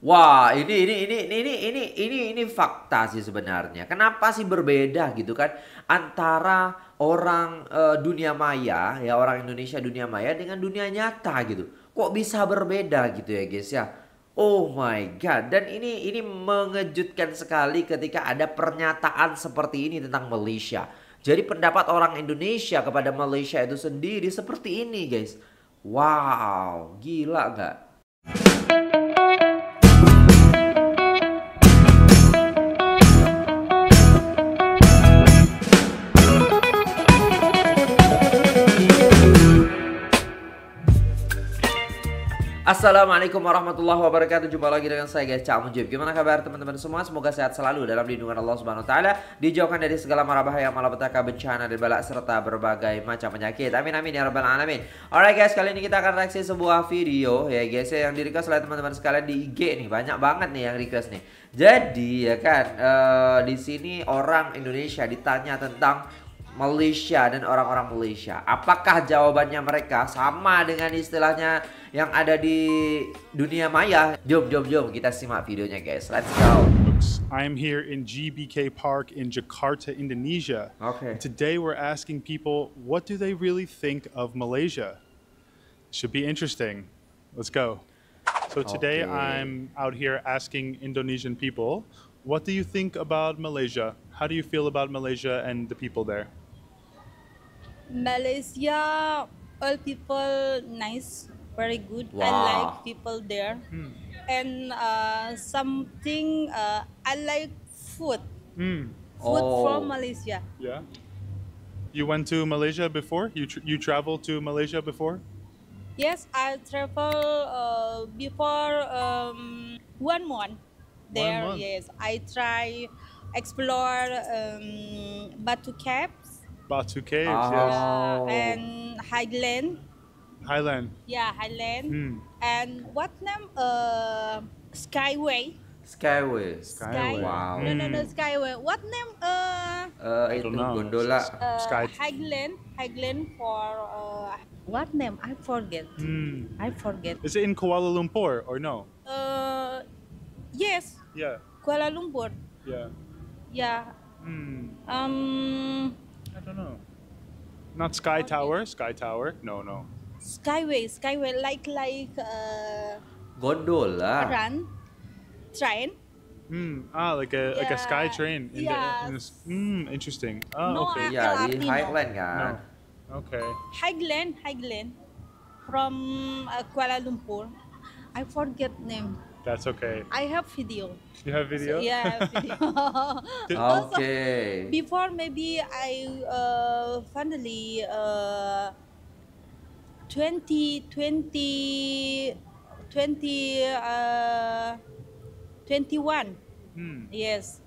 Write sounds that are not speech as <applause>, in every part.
Wah, ini ini ini ini ini ini ini ini fakta sih sebenarnya. Kenapa sih berbeda gitu kan antara orang e, dunia maya ya orang Indonesia dunia maya dengan dunia nyata gitu. Kok bisa berbeda gitu ya guys ya? Oh my god. Dan ini ini mengejutkan sekali ketika ada pernyataan seperti ini tentang Malaysia. Jadi pendapat orang Indonesia kepada Malaysia itu sendiri seperti ini guys. Wow, gila nggak? Assalamualaikum warahmatullahi wabarakatuh. Jumpa lagi dengan saya guys, Cak Mujib. Gimana kabar teman-teman semua? Semoga sehat selalu dalam lindungan Allah Subhanahu wa taala, dijauhkan dari segala mara bahaya, malapetaka, bencana dan bala serta berbagai macam penyakit. Amin amin ya rabbal alamin. Alright guys, kali ini kita akan reaksi sebuah video ya guys ya, yang di request oleh teman-teman sekalian di IG nih. Banyak banget nih yang request nih. Jadi ya kan uh, di sini orang Indonesia ditanya tentang Malaysia dan orang-orang Malaysia. Apakah jawabannya mereka sama dengan istilahnya yang ada di dunia maya? Jom, jom, jom kita simak videonya guys. Let's go. I am here in GBK Park in Jakarta, Indonesia. Okay. Today we're asking people what do they really think of Malaysia? Should be interesting. Let's go. So today okay. I'm out here asking Indonesian people, what do you think about Malaysia? How do you feel about Malaysia and the people there? Malaysia, all people nice, very good. Wow. I like people there. Mm. And uh, something, uh, I like food. Mm. Food oh. from Malaysia. Yeah. You went to Malaysia before? You, you traveled to Malaysia before? Yes, I traveled uh, before um, one month there. One month. Yes, I try explore um, Batu Cap Batu Caves, oh. yes. Uh, and Highland. Highland. Yeah, Highland. Mm. And what name? Uh, Skyway. Skyway. Skyway. Wow. No, no, no, hmm. Skyway. What name? Uh, uh itu gondola. Uh, Sky. Highland. Highland for uh, what name? I forget. Mm. I forget. Is it in Kuala Lumpur or no? Uh, yes. Yeah. Kuala Lumpur. Yeah. Yeah. Mm. Um. I don't know. Not Sky Tower. Sky Tower. No, no. Skyway. Skyway. Like like. Uh, Godol lah. Run. Train. Hmm. Ah, like a yeah. like a sky train. In yeah. Hmm. in interesting. Oh, no, okay. Yeah, The Highland kan. No. Okay. Highland, Highland, from uh, Kuala Lumpur. I forget name. That's okay. I have video. You have video? So, yeah, I have video. <laughs> <laughs> okay. Also, before maybe I uh, finally uh, 20, 20, 20, uh, 21. Hmm. Yes.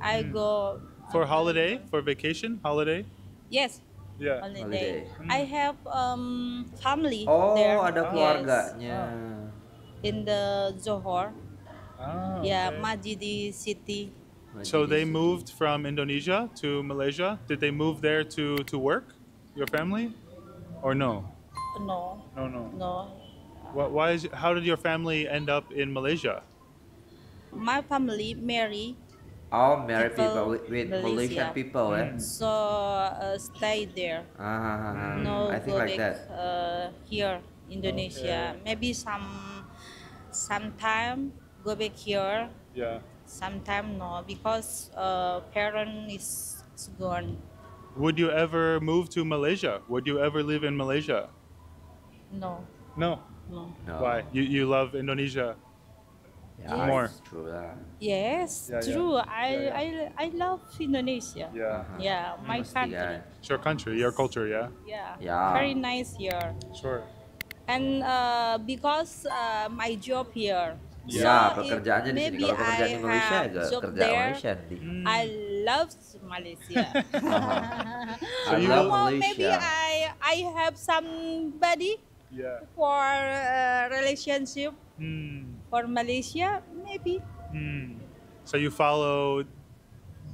I hmm. go. For holiday? For vacation? Holiday? Yes. Yeah. Holiday. holiday. I have um, family. Oh, there. ada yes. keluarganya. Oh in the Johor. Oh, yeah, okay. Majidi city. so they moved from Indonesia to Malaysia. Did they move there to, to work, your family, or no? No. No, no. No. What, why is, how did your family end up in Malaysia? My family marry. All oh, married people, people with Malaysia. Malaysian people, eh? Mm. So uh, stay there. Uh, no, I think like back, that. Uh, here, Indonesia. Okay. Maybe some Sometimes go back here. Yeah. Sometimes no, because uh, parent is, gone. Would you ever move to Malaysia? Would you ever live in Malaysia? No. No. No. no. Why? You you love Indonesia? Yeah, more. True, That. Yes, yeah, true. Yeah. I, I I love Indonesia. Yeah. Uh-huh. Yeah, my country. It's your country, your culture, yeah? Yeah. Yeah. Very nice here. Sure and uh, because uh, my job here yeah, so pekerjaannya di sini. Kalau pekerjaan I di Malaysia kerja there, Malaysia nanti. Hmm. I love Malaysia. <laughs> so I love Malaysia. Maybe I I have somebody yeah. for uh, relationship hmm. for Malaysia maybe. Hmm. So you follow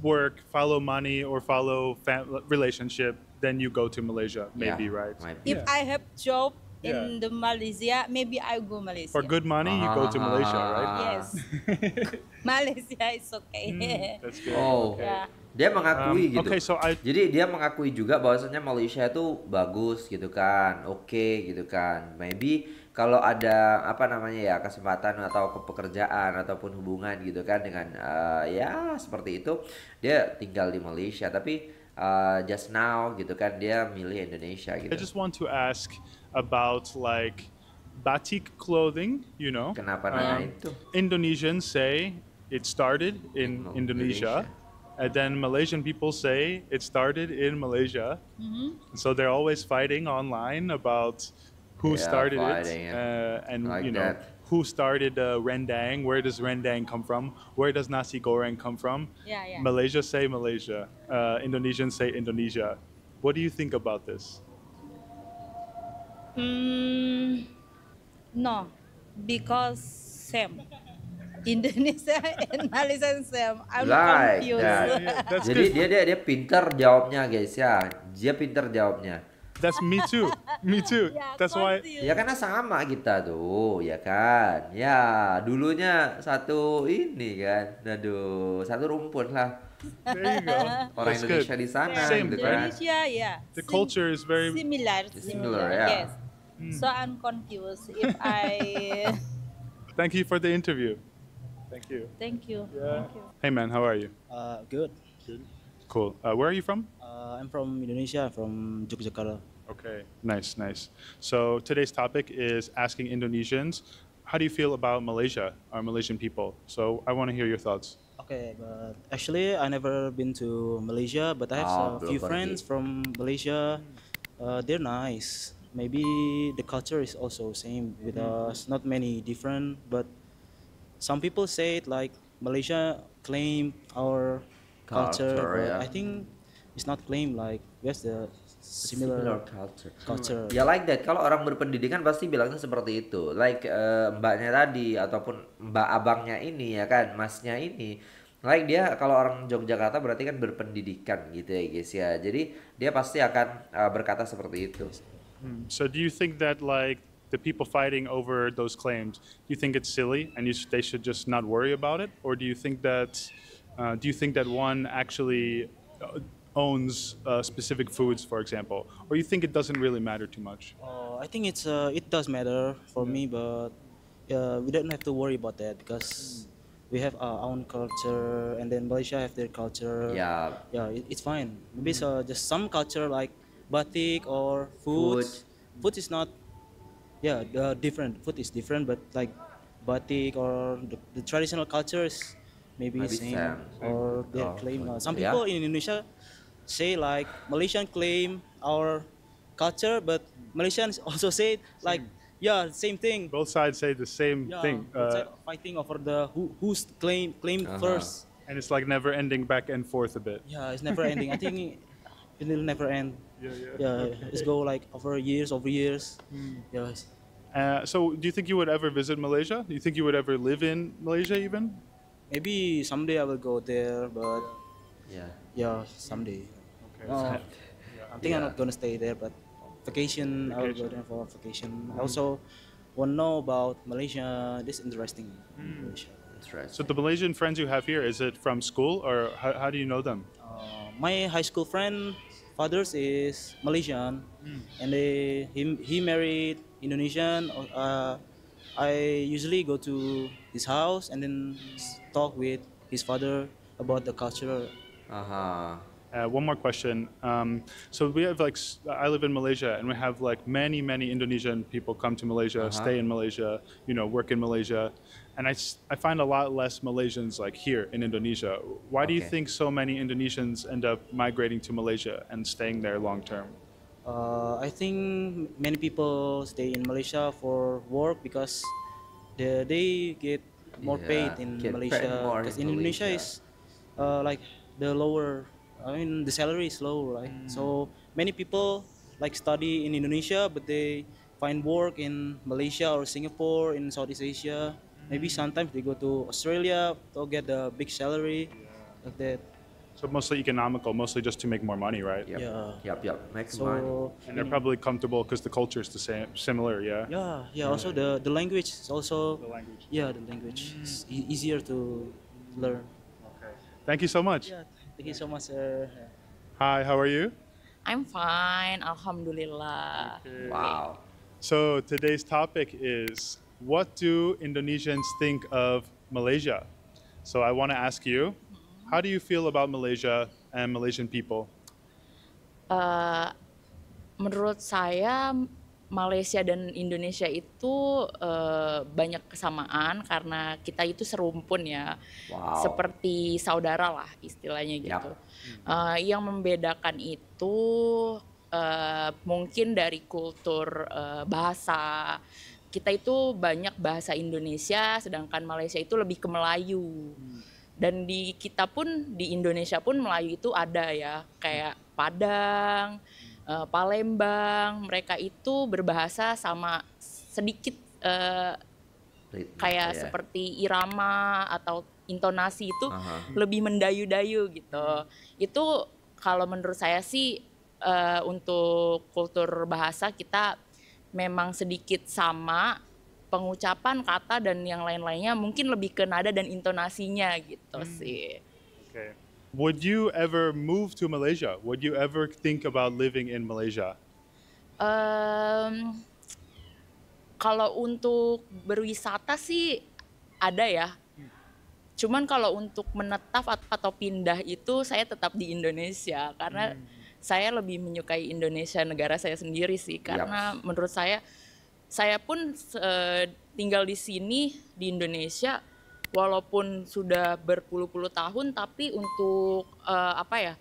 work, follow money, or follow relationship, then you go to Malaysia maybe, yeah, right? Might. If yeah. I have job, in yeah. the Malaysia, maybe I go Malaysia. For good money, -huh. you go to ah. Malaysia, right? Yes. <laughs> Malaysia is okay. Mm, that's good. Oh. Okay. Yeah. Dia mengakui um, gitu. Okay, so I... Jadi dia mengakui juga bahwasanya Malaysia itu bagus gitu kan. Oke okay, gitu kan. Maybe kalau ada apa namanya ya kesempatan atau pekerjaan ataupun hubungan gitu kan dengan uh, ya seperti itu, dia tinggal di Malaysia tapi uh, just now gitu kan dia milih Indonesia gitu. I just want to ask about like batik clothing, you know. Kenapa um, itu? Indonesians say it started in oh, Indonesia. Indonesia. And then Malaysian people say it started in Malaysia. Mm-hmm. So they're always fighting online about who yeah, started it uh, and like you know that. who started uh, rendang. Where does rendang come from? Where does nasi goreng come from? Yeah, yeah. Malaysia say Malaysia. Uh, Indonesians say Indonesia. What do you think about this? Hmm, no, because same. <laughs> Indonesia and Malaysia same. I'm right. confused. Yeah. That's Jadi dia dia dia pintar jawabnya guys ya. Dia pintar jawabnya. That's me too. Me too. <laughs> Yeah, That's why. Ya karena sama kita tuh, ya kan. Ya dulunya satu ini kan. Aduh, satu rumpun lah. There you go. Orang <laughs> That's Indonesia good. di sana, Same, right? yeah. The culture is very similar. Similar, similar yeah. Yes. Mm. So I'm confused if I. <laughs> Thank you for the interview. Thank you. Thank you. Yeah. Thank you. Hey man, how are you? Uh, good. Good. Cool. Uh, where are you from? Uh, I'm from Indonesia. I'm from Yogyakarta. Okay. Nice, nice. So today's topic is asking Indonesians, how do you feel about Malaysia, our Malaysian people? So I want to hear your thoughts. Okay, but actually I never been to Malaysia, but I have ah, a few friends from Malaysia. Uh, they're nice. Maybe the culture is also same with mm. us. Not many different, but some people say it like Malaysia claim our culture, culture yeah. I think it's not claim like where's the similar, similar culture. culture. Ya like that. Kalau orang berpendidikan pasti bilangnya seperti itu. Like uh, mbaknya tadi ataupun mbak abangnya ini ya kan, masnya ini. Like dia kalau orang Yogyakarta berarti kan berpendidikan gitu ya guys ya. Jadi dia pasti akan uh, berkata seperti itu. Hmm. So do you think that like the people fighting over those claims, do you think it's silly and you, they should just not worry about it, or do you think that uh, do you think that one actually uh, owns uh, specific foods, for example, or you think it doesn't really matter too much? Uh, I think it's uh, it does matter for yeah. me, but we don't have to worry about that because we have our own culture, and then Malaysia have their culture. Yeah, yeah, it, it's fine. Maybe mm -hmm. so uh, just some culture like batik or food. Food, food is not, yeah, uh, different. Food is different, but like batik or the, the traditional cultures maybe, maybe same, same, or their claim. Oh, uh, some people yeah. in Indonesia say like Malaysian claim our culture, but Malaysians <laughs> also say like same. yeah, same thing. Both sides say the same yeah, thing. Uh, fighting over the who, who's claim claim uh -huh. first. And it's like never ending back and forth a bit. Yeah, it's never ending. I think <laughs> it'll never end. Yeah, yeah. yeah okay. It's go like over years, over years. Mm. Yes. Uh, so, do you think you would ever visit Malaysia? Do you think you would ever live in Malaysia even? Maybe someday I will go there, but yeah, yeah, someday. No, uh, I think I'm not gonna stay there, but vacation, vacation. I'll go there for vacation. Mm I mm-hmm. also want to know about Malaysia. This interesting. Mm. Malaysia. right. So the Malaysian friends you have here, is it from school or how, how do you know them? Uh, my high school friend, fathers is Malaysian, mm. and they, he he married Indonesian. Uh, I usually go to his house and then talk with his father about the culture. Uh -huh. Uh, one more question. Um, so we have like, I live in Malaysia, and we have like many, many Indonesian people come to Malaysia, uh -huh. stay in Malaysia, you know, work in Malaysia, and I, I find a lot less Malaysians like here in Indonesia. Why okay. do you think so many Indonesians end up migrating to Malaysia and staying there long term? Uh, I think many people stay in Malaysia for work because the, they get more yeah, paid in Malaysia. Because in Indonesia is uh, like the lower I mean the salary is low, right? Mm. So many people like study in Indonesia, but they find work in Malaysia or Singapore in Southeast Asia. Mm. Maybe sometimes they go to Australia to get a big salary, yeah. like that. So mostly economical, mostly just to make more money, right? Yep. Yeah. Yep. Yep. Make so, money. And they're probably comfortable because the culture is the same, similar. Yeah. Yeah. Yeah. yeah. Also, the the language is also. The language. Yeah, the language. Mm. e easier to learn. Okay. Thank you so much. Yeah. Thank you so much, sir. Hi, how are you? I'm fine, alhamdulillah. Okay. Wow. So today's topic is what do Indonesians think of Malaysia? So I want to ask you, mm-hmm. how do you feel about Malaysia and Malaysian people? Uh, menurut saya Malaysia dan Indonesia itu uh, banyak kesamaan karena kita itu serumpun ya, wow. seperti saudara lah istilahnya gitu. Yep. Hmm. Uh, yang membedakan itu uh, mungkin dari kultur uh, bahasa. Kita itu banyak bahasa Indonesia, sedangkan Malaysia itu lebih ke Melayu. Hmm. Dan di kita pun di Indonesia pun Melayu itu ada ya, kayak Padang. Hmm uh, Palembang mereka itu berbahasa sama sedikit uh, kayak yeah. seperti irama atau intonasi itu uh -huh. lebih mendayu-dayu gitu itu kalau menurut saya sih uh, untuk kultur bahasa kita memang sedikit sama pengucapan kata dan yang lain-lainnya mungkin lebih ke nada dan intonasinya gitu hmm. sih. Okay. Would you ever move to Malaysia? Would you ever think about living in Malaysia? Um, kalau untuk berwisata sih ada ya. Cuman kalau untuk menetap atau pindah itu saya tetap di Indonesia karena hmm. saya lebih menyukai Indonesia negara saya sendiri sih karena yep. menurut saya saya pun uh, tinggal di sini di Indonesia walaupun sudah berpuluh-puluh tahun tapi untuk uh, apa ya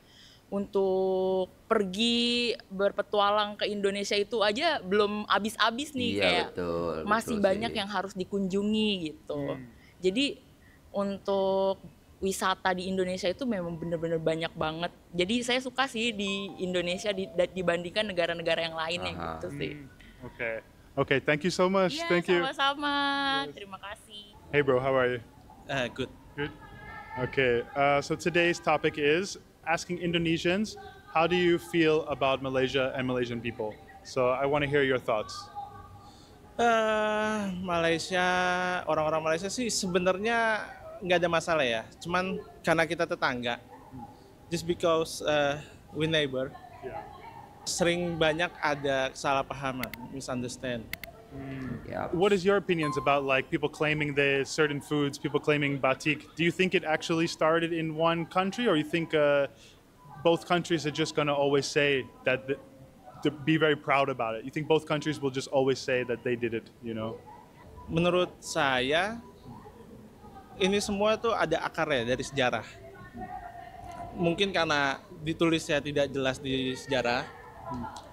untuk pergi berpetualang ke Indonesia itu aja belum habis-habis nih iya, kayak betul, masih betul banyak sih. yang harus dikunjungi gitu hmm. jadi untuk wisata di Indonesia itu memang benar-benar banyak banget jadi saya suka sih di Indonesia dibandingkan negara-negara yang lain ya gitu sih oke hmm. oke okay. okay, thank you so much yeah, thank sama -sama. you sama-sama terima kasih hey bro how are you Uh, good. Good. Okay. Uh, so today's topic is asking Indonesians, how do you feel about Malaysia and Malaysian people? So I want to hear your thoughts. Uh, Malaysia, orang-orang Malaysia sih sebenarnya nggak ada masalah ya. Cuman karena kita tetangga, just because uh, we neighbor, yeah. sering banyak ada kesalahpahaman, misunderstand. Hmm. Yeah. What is your opinions about like people claiming the certain foods, people claiming batik? Do you think it actually started in one country, or you think uh, both countries are just going to always say that, the, to be very proud about it? You think both countries will just always say that they did it? You know? Menurut saya, ini semua tuh ada akarnya dari sejarah. Mungkin karena ditulisnya tidak jelas di sejarah. Hmm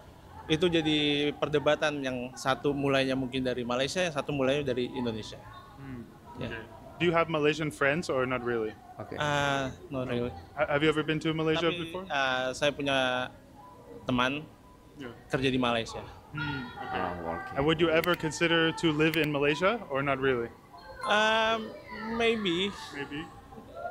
itu jadi perdebatan yang satu mulainya mungkin dari Malaysia, yang satu mulainya dari Indonesia. Hmm. Yeah. Okay. Do you have Malaysian friends or not really? Okay. Uh, not really. Have you ever been to Malaysia Tapi, before? Uh, saya punya teman yeah. kerja di Malaysia. Hmm. Okay. Oh, ah, okay. And would you ever consider to live in Malaysia or not really? Um, maybe. Maybe.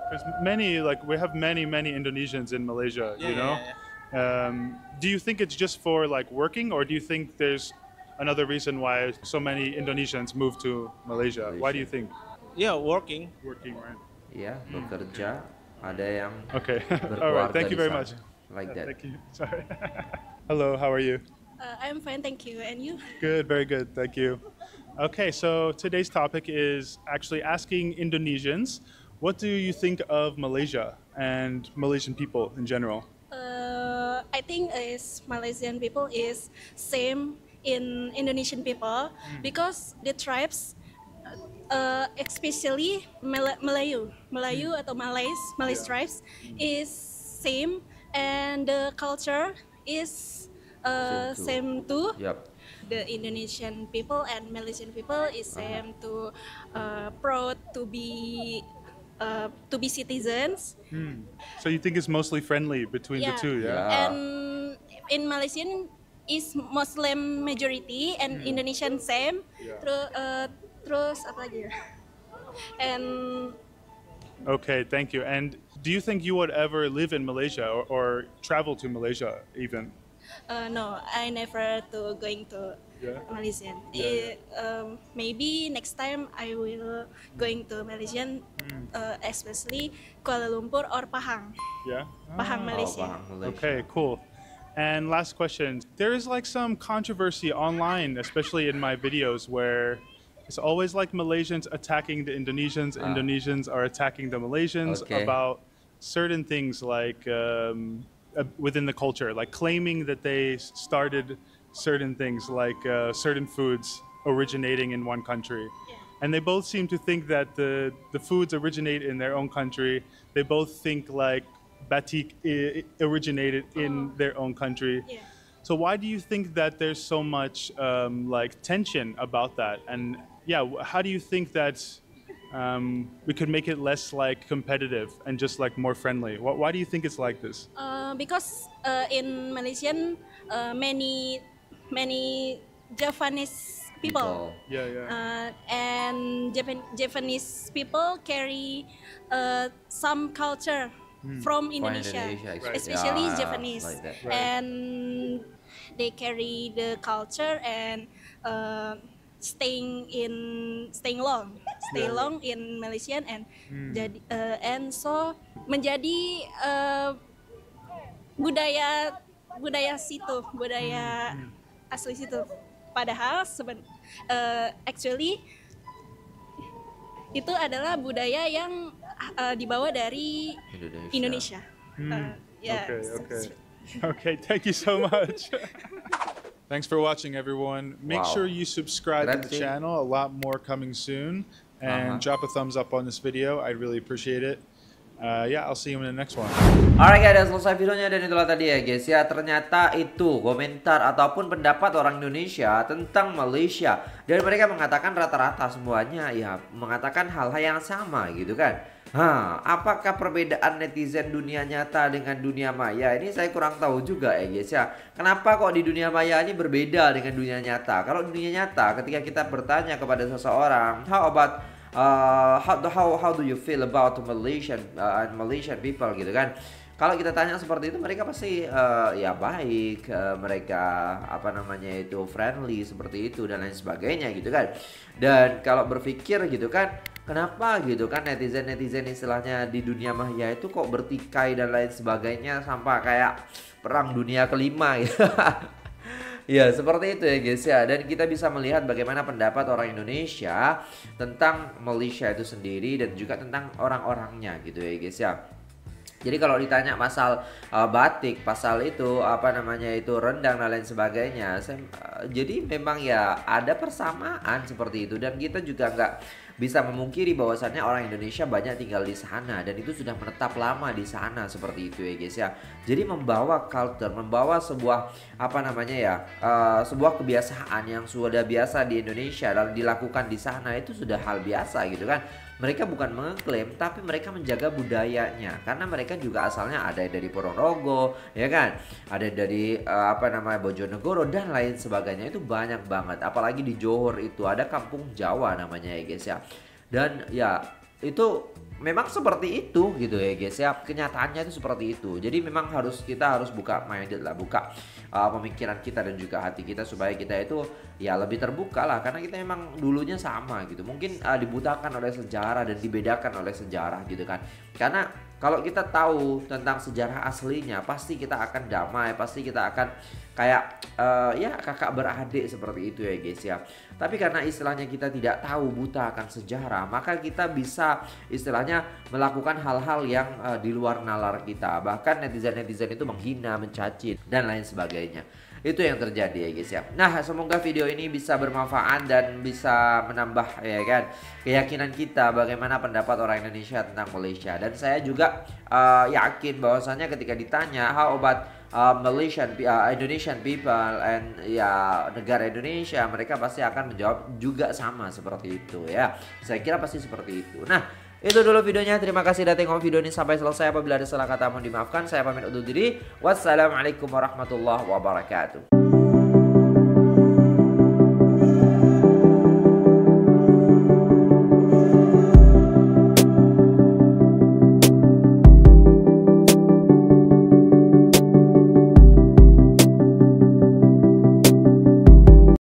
Because many, like we have many, many Indonesians in Malaysia. Yeah, you know. Yeah, yeah. Um, do you think it's just for like working, or do you think there's another reason why so many Indonesians move to Malaysia? Malaysia. Why do you think? Yeah, working. Working, right? Yeah, bekerja. Hmm. Ada yang okay. <laughs> All right. Thank you very much. Like uh, that. Thank you. <laughs> Sorry. <laughs> Hello. How are you? Uh, I'm fine, thank you. And you? Good. Very good. Thank you. Okay. So today's topic is actually asking Indonesians, what do you think of Malaysia and Malaysian people in general? I think is Malaysian people is same in Indonesian people mm. because the tribes uh, especially Malayu, Malayu Melayu hmm. atau Malays, Malay yeah. tribes hmm. is same and the culture is uh, same too. Same too. Yep. The Indonesian people and Malaysian people is uh-huh. same uh -huh. too uh, proud to be uh, to be citizens. Hmm. So you think it's mostly friendly between yeah. the two, yeah? yeah. And in Malaysian is Muslim majority and hmm. Indonesian same. Yeah. Uh, terus, uh, apa lagi And Okay, thank you. And do you think you would ever live in Malaysia or, or travel to Malaysia even? Uh, no, I never to going to yeah. Malaysian. Yeah, it, eh, um, maybe next time I will going to Malaysian, mm. uh, especially Kuala Lumpur or Pahang. Yeah, oh. Malaysia. Oh, Pahang, Malaysia. Okay, cool. And last question: There is like some controversy online, especially in my videos, where it's always like Malaysians attacking the Indonesians. Ah. Indonesians are attacking the Malaysians okay. about certain things like um, uh, within the culture, like claiming that they started certain things like uh, certain foods originating in one country. Yeah. And they both seem to think that the, the foods originate in their own country. They both think like batik originated in oh. their own country. Yeah. So why do you think that there's so much um, like tension about that? And yeah, how do you think that um, we could make it less like competitive and just like more friendly? Why, why do you think it's like this? Uh, because uh, in Malaysian, uh, many many Japanese people. people. Yeah, yeah. Uh, and Japan Japanese people carry uh, some culture hmm. from Indonesia, Indonesia right. especially yeah, Japanese, like right. and they carry the culture and uh, staying in staying long, stay yeah. long in Malaysian and hmm. jadi uh, and so menjadi uh, budaya budaya situ budaya. Hmm, hmm asli situ padahal seben uh, actually itu adalah budaya yang uh, dibawa dari Indonesia, Indonesia. Hmm. Uh, eh, yeah. okay okay <laughs> okay thank you so much <laughs> Thanks for watching, everyone. Make wow. sure you subscribe Grazie. to the channel. A lot more coming soon. And uh -huh. drop a thumbs up on this video. I'd really appreciate it uh, yeah, I'll see you in the next one. Alright guys, dan selesai videonya dan itulah tadi ya guys ya. Ternyata itu komentar ataupun pendapat orang Indonesia tentang Malaysia. Dan mereka mengatakan rata-rata semuanya ya mengatakan hal-hal yang sama gitu kan. Hah, apakah perbedaan netizen dunia nyata dengan dunia maya? Ini saya kurang tahu juga ya guys ya. Kenapa kok di dunia maya ini berbeda dengan dunia nyata? Kalau dunia nyata ketika kita bertanya kepada seseorang, how about uh, how how how do you feel about Malaysian uh, Malaysian people gitu kan kalau kita tanya seperti itu mereka pasti uh, ya baik uh, mereka apa namanya itu friendly seperti itu dan lain sebagainya gitu kan dan kalau berpikir gitu kan kenapa gitu kan netizen netizen istilahnya di dunia maya itu kok bertikai dan lain sebagainya sampai kayak perang dunia kelima gitu <laughs> ya seperti itu ya guys ya. Dan kita bisa melihat bagaimana pendapat orang Indonesia tentang Malaysia itu sendiri dan juga tentang orang-orangnya gitu ya guys ya. Jadi kalau ditanya pasal uh, batik, pasal itu apa namanya itu rendang dan lain sebagainya, saya, uh, jadi memang ya ada persamaan seperti itu dan kita juga nggak bisa memungkiri bahwasannya orang Indonesia banyak tinggal di sana dan itu sudah menetap lama di sana seperti itu ya guys ya. Jadi membawa culture, membawa sebuah apa namanya ya, uh, sebuah kebiasaan yang sudah biasa di Indonesia dan dilakukan di sana itu sudah hal biasa gitu kan mereka bukan mengklaim tapi mereka menjaga budayanya karena mereka juga asalnya ada dari Ponorogo ya kan ada dari uh, apa namanya Bojonegoro dan lain sebagainya itu banyak banget apalagi di Johor itu ada kampung Jawa namanya ya guys ya dan ya itu memang seperti itu gitu ya guys ya kenyataannya itu seperti itu jadi memang harus kita harus buka minded lah buka uh, pemikiran kita dan juga hati kita supaya kita itu ya lebih terbuka lah karena kita memang dulunya sama gitu mungkin uh, dibutakan oleh sejarah dan dibedakan oleh sejarah gitu kan karena kalau kita tahu tentang sejarah aslinya, pasti kita akan damai, pasti kita akan kayak uh, ya kakak beradik seperti itu ya guys ya. Tapi karena istilahnya kita tidak tahu buta akan sejarah, maka kita bisa istilahnya melakukan hal-hal yang uh, di luar nalar kita. Bahkan netizen-netizen itu menghina, mencaci dan lain sebagainya itu yang terjadi ya guys ya nah semoga video ini bisa bermanfaat dan bisa menambah ya kan keyakinan kita bagaimana pendapat orang Indonesia tentang Malaysia dan saya juga uh, yakin bahwasannya ketika ditanya how about uh, Malaysian, uh, Indonesian people and ya negara Indonesia mereka pasti akan menjawab juga sama seperti itu ya. Saya kira pasti seperti itu. Nah, itu dulu videonya. Terima kasih sudah tengok video ini sampai selesai. Apabila ada salah kata mohon dimaafkan. Saya pamit undur diri. Wassalamualaikum warahmatullahi wabarakatuh.